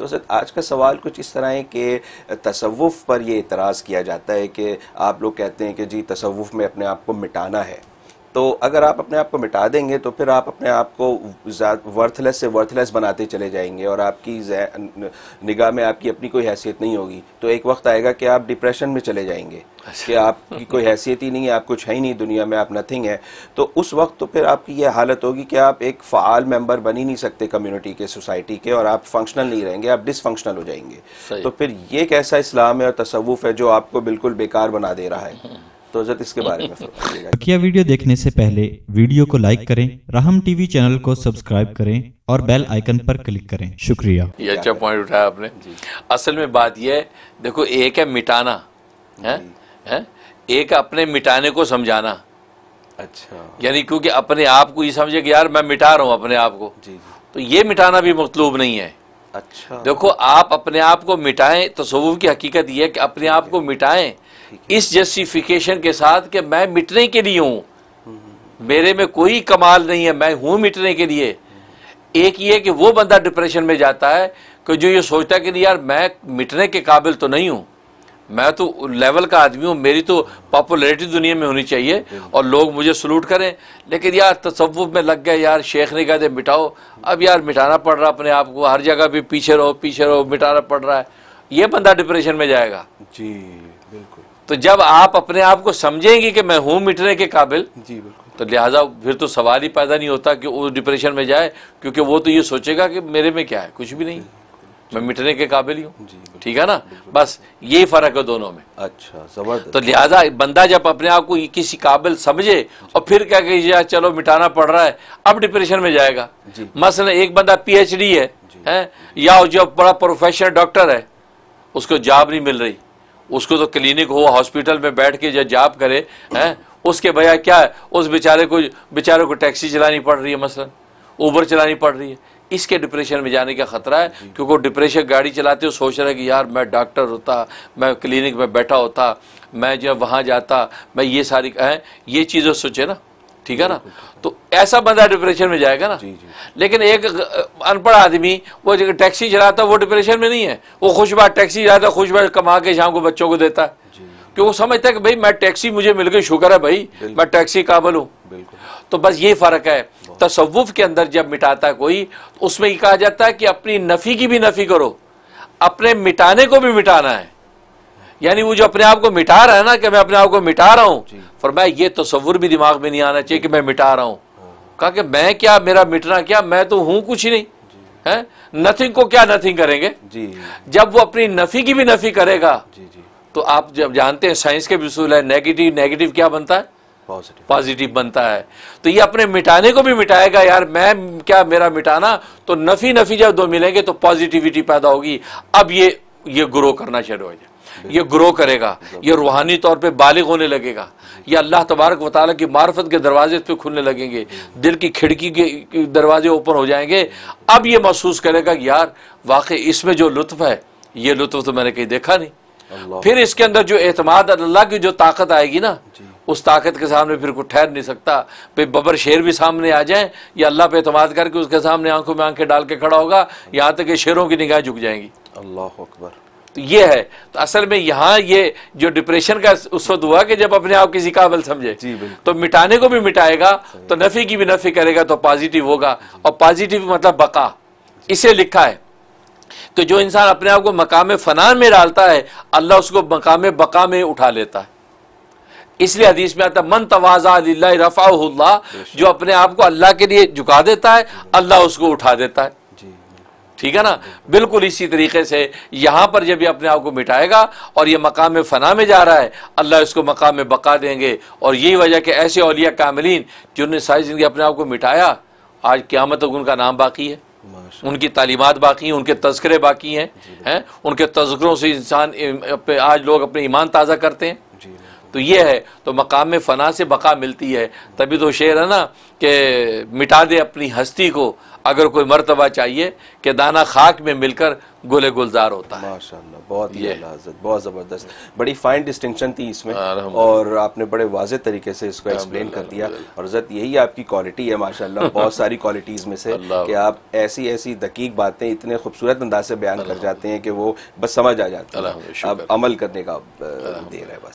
तो सर आज का सवाल कुछ इस तरह है कि तसवुफ़ पर यह इतराज़ किया जाता है कि आप लोग कहते हैं कि जी तसवुफ़ में अपने आप को मिटाना है तो अगर आप अपने आप को मिटा देंगे तो फिर आप अपने आप को वर्थलेस से वर्थलेस बनाते चले जाएंगे और आपकी निगाह में आपकी अपनी कोई हैसियत नहीं होगी तो एक वक्त आएगा कि आप डिप्रेशन में चले जाएंगे अच्छा। कि आपकी कोई हैसियत ही नहीं है आप कुछ है ही नहीं दुनिया में आप नथिंग है तो उस वक्त तो फिर आपकी ये हालत होगी कि आप एक फ़ाल मेंबर बन ही नहीं सकते कम्युनिटी के सोसाइटी के और आप फंक्शनल नहीं रहेंगे आप डिसफंक्शनल हो जाएंगे तो फिर ये एक ऐसा इस्लाम है और तसवुफ़ है जो आपको बिल्कुल बेकार बना दे रहा है हम्म। तो हजरत इसके बारे में किया वीडियो देखने से पहले वीडियो को लाइक करें राहम टीवी चैनल को सब्सक्राइब करें और बेल आइकन पर क्लिक करें शुक्रिया ये अच्छा पॉइंट उठाया आपने असल में बात यह है देखो एक है मिटाना है, है? एक अपने मिटाने को समझाना अच्छा यानी क्योंकि अपने आप को ये समझे कि यार मैं मिटा रहा हूँ अपने आप को तो ये मिटाना भी मतलूब नहीं है अच्छा देखो आप अपने आप को मिटाएं तो सबूब की हकीकत यह है कि अपने आप को मिटाएं इस जस्टिफिकेशन के साथ कि मैं मिटने के लिए हूँ मेरे में कोई कमाल नहीं है मैं हूँ मिटने के लिए एक ये कि वो बंदा डिप्रेशन में जाता है कि जो ये सोचता है कि नहीं यार मैं मिटने के काबिल तो नहीं हूँ मैं तो लेवल का आदमी हूँ मेरी तो पॉपुलरिटी दुनिया में होनी चाहिए और लोग मुझे सलूट करें लेकिन यार तस्वुफ में लग गया यार शेख ने कह दे मिटाओ अब यार मिटाना पड़ रहा अपने आप को हर जगह भी पीछे रहो पीछे रहो मिटाना पड़ रहा है ये बंदा डिप्रेशन में जाएगा जी बिल्कुल तो जब आप अपने आप को समझेंगे कि मैं हूं मिटने के काबिल जी बिल्कुल तो लिहाजा फिर तो सवाल ही पैदा नहीं होता कि वो डिप्रेशन में जाए क्योंकि वो तो ये सोचेगा कि मेरे में क्या है कुछ भी नहीं मैं मिटने के काबिल ही हूँ ठीक है ना बस यही फर्क है दोनों में अच्छा तो लिहाजा बंदा जब अपने आप को किसी काबिल समझे और फिर क्या कह चलो मिटाना पड़ रहा है अब डिप्रेशन में जाएगा मसलन एक बंदा एच है, है या जो बड़ा प्रोफेशनल डॉक्टर है उसको जॉब नहीं मिल रही उसको तो क्लिनिक हो हॉस्पिटल में बैठ के जब जाप करे हैं उसके भैया क्या है उस बेचारे को बेचारे को टैक्सी चलानी पड़ रही है मसलन ऊबर चलानी पड़ रही है इसके डिप्रेशन में जाने का खतरा है क्योंकि डिप्रेशन गाड़ी चलाते हो सोच रहे कि यार मैं डॉक्टर होता मैं क्लिनिक में बैठा होता मैं जब वहाँ जाता मैं ये सारी कहें ये चीज़ें सोचे ना ठीक है ना तो ऐसा बंदा डिप्रेशन में जाएगा ना जी, जी। लेकिन एक अनपढ़ आदमी वो जो टैक्सी चलाता वो डिप्रेशन में नहीं है वो खुशबा टैक्सी चलाता खुशबात कमा के शाम को बच्चों को देता है क्यों वो समझता है कि भाई मैं टैक्सी मुझे मिल गई शुक्र है भाई मैं टैक्सी काबल हूँ तो बस ये फ़र्क है तसवुफ़ के अंदर जब मिटाता कोई उसमें ये कहा जाता है कि अपनी नफ़ी की भी नफ़ी करो अपने मिटाने को भी मिटाना है यानी वो जो अपने आप को मिटा रहा है ना कि मैं अपने आप को मिटा रहा हूँ फरमाया ये तस्वुर भी दिमाग में नहीं आना चाहिए कि मैं मिटा रहा हूँ कहा कि मैं क्या मेरा मिटना क्या मैं तो हूँ कुछ ही नहीं है नथिंग को क्या नथिंग करेंगे जी जब वो अपनी नफी की भी नफी करेगा जी जी तो आप जब जानते हैं साइंस के सूल है नेगेटिव नेगेटिव क्या बनता है पॉजिटिव पॉजिटिव बनता है तो ये अपने मिटाने को भी मिटाएगा यार मैं क्या मेरा मिटाना तो नफी नफी जब दो मिलेंगे तो पॉजिटिविटी पैदा होगी अब ये ये ग्रो करना शुरू हो जाए ये ग्रो करेगा ये रूहानी तौर पे बालिग होने लगेगा ये अल्लाह तबारक वाली की मार्फत के दरवाजे पे पर खुलने लगेंगे दिल की खिड़की के दरवाजे ओपन हो जाएंगे अब ये महसूस करेगा कि यार वाकई इसमें जो लुत्फ है ये लुत्फ तो मैंने कहीं देखा नहीं फिर इसके अंदर जो एतमाद अल्लाह की जो ताकत आएगी ना उस ताकत के सामने फिर कुछ ठहर नहीं सकता भाई बबर शेर भी सामने आ जाए या अल्लाह पे अतमाद करके उसके सामने आंखों में आंखें डाल के खड़ा होगा यहाँ तक कि शेरों की निगाह झुक जाएंगी अल्लाह अकबर तो ये है तो असल में यहाँ ये जो डिप्रेशन का उस वक्त हुआ कि जब अपने आप किसी काबल समझे तो मिटाने को भी मिटाएगा तो नफ़ी की भी नफ़ी करेगा तो पॉजिटिव होगा और पॉजिटिव मतलब बका इसे लिखा है तो जो इंसान अपने आप को मकाम फनान में डालता है अल्लाह उसको मकाम बका में उठा लेता है इसलिए हदीस में आता मन तवाजा रफ़ा जो अपने आप को अल्लाह के लिए झुका देता है अल्लाह उसको उठा देता है ठीक है ना बिल्कुल इसी तरीके से यहाँ पर जब ये अपने आप को मिटाएगा और ये मकाम फ़ना में जा रहा है अल्लाह इसको मकाम में बका देंगे और यही वजह कि ऐसे अलिया कामलिन जिन्होंने सारी ज़िंदगी अपने आप को मिटाया आज क़्यामत तक उनका नाम बाकी है उनकी तालीमत बाकी हैं उनके तस्करे बाकी हैं हैं उनके तस्करों से इंसान आज लोग अपने ईमान ताज़ा करते हैं तो ये है तो मकाम में फ़ना से बका मिलती है तभी तो शेर है ना कि मिटा दे अपनी हस्ती को अगर कोई मरतबा चाहिए कि दाना खाक में मिलकर गोले गुलजार होता है माशाल्लाह बहुत ये बहुत ज़बरदस्त बड़ी फाइन डिस्टिंक्शन थी इसमें हाँ, और आपने बड़े वाजे तरीके से इसको एक्सप्लेन कर दिया और जत यही आपकी क्वालिटी है माशाल्लाह बहुत सारी क्वालिटीज़ में से कि आप ऐसी ऐसी दकीक बातें इतने खूबसूरत अंदाज से बयान कर जाते हैं कि वो बस समझ आ जाती है अब अमल करने का देर है बस